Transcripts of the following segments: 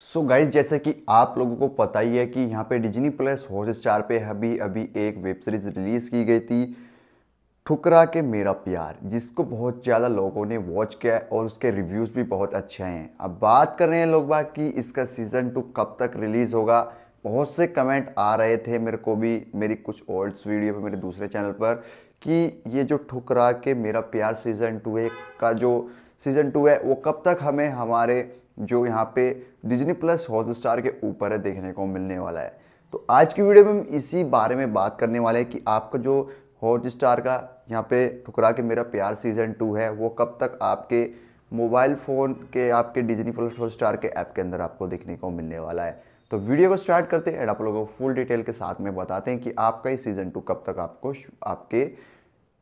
सो so guys जैसे कि आप लोगों को पता ही है कि यहाँ पे डिजनी प्लस हॉट स्टार पर अभी अभी एक वेब सीरीज रिलीज़ की गई थी ठुकरा के मेरा प्यार जिसको बहुत ज़्यादा लोगों ने वॉच किया है और उसके रिव्यूज़ भी बहुत अच्छे हैं अब बात कर रहे हैं लोग बात कि इसका सीज़न टू कब तक रिलीज़ होगा बहुत से कमेंट आ रहे थे मेरे को भी मेरी कुछ ओल्ड्स वीडियो पर मेरे दूसरे चैनल पर कि ये जो ठुकरा के मेरा प्यार सीज़न टू है का जो सीज़न टू है वो कब तक हमें हमारे जो यहाँ पे डिजनी प्लस हॉटस्टार के ऊपर है देखने को मिलने वाला है तो आज की वीडियो में हम इसी बारे में बात करने वाले हैं कि आपका जो हॉटस्टार का यहाँ पे ठुकरा के मेरा प्यार सीज़न टू है वो कब तक आपके मोबाइल फ़ोन के आपके डिजनी प्लस हॉटस्टार के ऐप के अंदर आपको देखने को मिलने वाला है तो वीडियो को स्टार्ट करते हैं एंड आप लोगों को फुल डिटेल के साथ में बताते हैं कि आपका ये सीज़न टू कब तक आपको आपके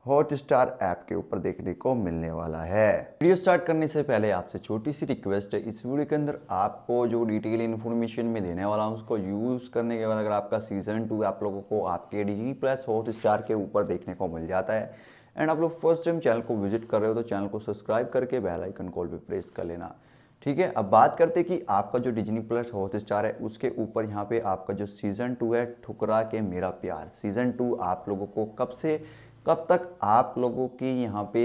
हॉट स्टार ऐप के ऊपर देखने को मिलने वाला है वीडियो स्टार्ट करने से पहले आपसे छोटी सी रिक्वेस्ट है इस वीडियो के अंदर आपको जो डिटेल इन्फॉर्मेशन में देने वाला हूँ उसको यूज़ करने के बाद अगर आपका सीजन टू आप लोगों को आपके डिजी प्लस हॉट स्टार के ऊपर देखने को मिल जाता है एंड आप लोग फर्स्ट टाइम चैनल को विजिट कर रहे हो तो चैनल को सब्सक्राइब करके बेल आइकन कॉल भी प्रेस कर लेना ठीक है अब बात करते कि आपका जो डिजनी प्लस हॉट स्टार है उसके ऊपर यहाँ पे आपका जो सीज़न टू है ठुकरा के मेरा प्यार सीज़न टू आप लोगों को कब से कब तक आप लोगों की यहाँ पे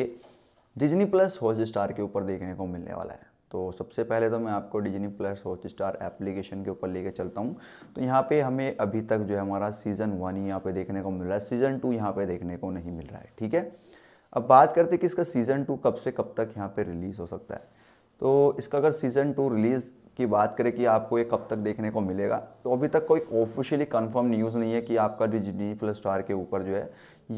डिजनी प्लस हॉट स्टार के ऊपर देखने को मिलने वाला है तो सबसे पहले तो मैं आपको Disney Plus Hotstar application के ऊपर लेके चलता हूँ तो यहाँ पे हमें अभी तक जो है हमारा सीज़न वन यहाँ पे देखने को मिल रहा है सीज़न टू यहाँ पे देखने को नहीं मिल रहा है ठीक है अब बात करते कि इसका सीज़न टू कब से कब तक यहाँ पे रिलीज़ हो सकता है तो इसका अगर सीज़न टू रिलीज़ की बात करें कि आपको ये कब तक देखने को मिलेगा तो अभी तक कोई ऑफिशियली कंफर्म न्यूज़ नहीं है कि आपका डिजनी प्लस स्टार के ऊपर जो है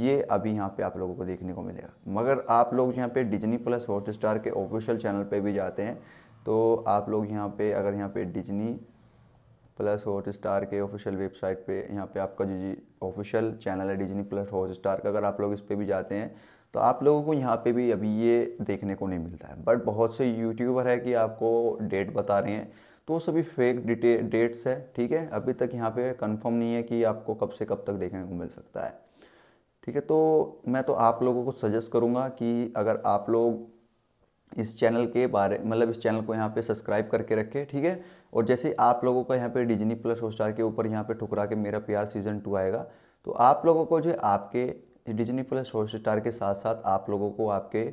ये अभी यहाँ पे आप लोगों को देखने को मिलेगा मगर आप लोग यहाँ पे डिजनी प्लस हॉट स्टार के ऑफिशियल चैनल पे भी जाते हैं तो आप लोग यहाँ पे अगर यहाँ पे डिजनी प्लस हॉट स्टार के ऑफिशियल वेबसाइट पे यहाँ पे आपका जो जी ऑफिशियल चैनल है डिजनी प्लस हॉट स्टार का अगर आप लोग इस पर भी जाते हैं तो आप लोगों को यहाँ पर भी अभी ये देखने को नहीं मिलता है बट बहुत से यूट्यूबर है कि आपको डेट बता रहे हैं तो सभी फेक डिटे डेट्स है ठीक है अभी तक यहाँ पे कंफर्म नहीं है कि आपको कब से कब तक देखने को मिल सकता है ठीक है तो मैं तो आप लोगों को सजेस्ट करूँगा कि अगर आप लोग इस चैनल के बारे मतलब इस चैनल को यहाँ पे सब्सक्राइब करके रखें ठीक है और जैसे आप लोगों का यहाँ पे डिजनी प्लस हॉटस्टार के ऊपर यहाँ पे ठुकरा के मेरा प्यार सीजन टू आएगा तो आप लोगों को जो आपके डिजनी प्लस हॉटस्टार के साथ साथ आप लोगों को आपके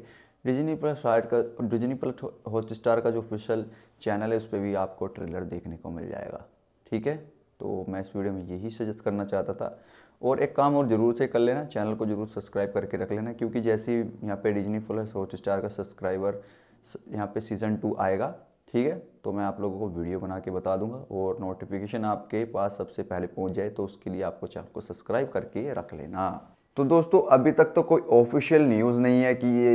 डिजनी प्लस हॉट का डिजनी प्लस हॉटस्टार का जो ऑफिशियल चैनल है उस पर भी आपको ट्रेलर देखने को मिल जाएगा ठीक है तो मैं इस वीडियो में यही सजेस्ट करना चाहता था और एक काम और ज़रूर से कर लेना चैनल को जरूर सब्सक्राइब करके रख लेना क्योंकि जैसे ही यहाँ पे डिजनी फ्लस हॉट स्टार का सब्सक्राइबर यहाँ पे सीज़न टू आएगा ठीक है तो मैं आप लोगों को वीडियो बना के बता दूंगा और नोटिफिकेशन आपके पास सबसे पहले पहुँच जाए तो उसके लिए आपको चैनल को सब्सक्राइब करके रख लेना तो दोस्तों अभी तक तो कोई ऑफिशियल न्यूज़ नहीं है कि ये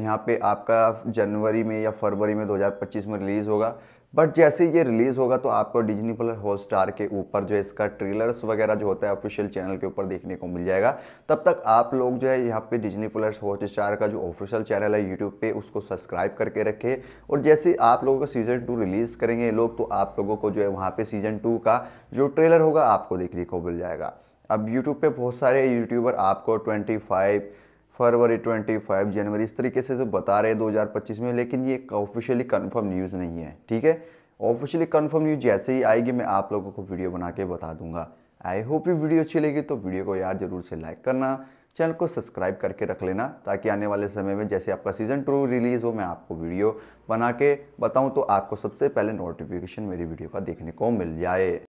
यहाँ पे आपका जनवरी में या फरवरी में 2025 में रिलीज़ होगा बट जैसे ये रिलीज़ होगा तो आपको डिजनी प्लस स्टार के ऊपर जो है इसका ट्रेलर्स वगैरह जो होता है ऑफिशियल चैनल के ऊपर देखने को मिल जाएगा तब तक आप लोग जो है यहाँ पे डिजनी प्लस स्टार का जो ऑफिशियल चैनल है यूट्यूब पे उसको सब्सक्राइब करके रखें और जैसे आप लोगों का सीज़न टू रिलीज़ करेंगे लोग तो आप लोगों को जो है वहाँ पर सीज़न टू का जो ट्रेलर होगा आपको देखने को मिल जाएगा अब यूट्यूब पर बहुत सारे यूट्यूबर आपको ट्वेंटी फाइव फरवरी 25 जनवरी इस तरीके से तो बता रहे हैं 2025 में लेकिन ये ऑफिशियली कन्फर्म न्यूज़ नहीं है ठीक है ऑफिशियली कन्फर्म न्यूज़ जैसे ही आएगी मैं आप लोगों को वीडियो बना के बता दूंगा आई होप ये वीडियो अच्छी लगी तो वीडियो को यार ज़रूर से लाइक करना चैनल को सब्सक्राइब करके रख लेना ताकि आने वाले समय में जैसे आपका सीज़न टू रिलीज़ हो मैं आपको वीडियो बना के बताऊँ तो आपको सबसे पहले नोटिफिकेशन मेरी वीडियो का देखने को मिल जाए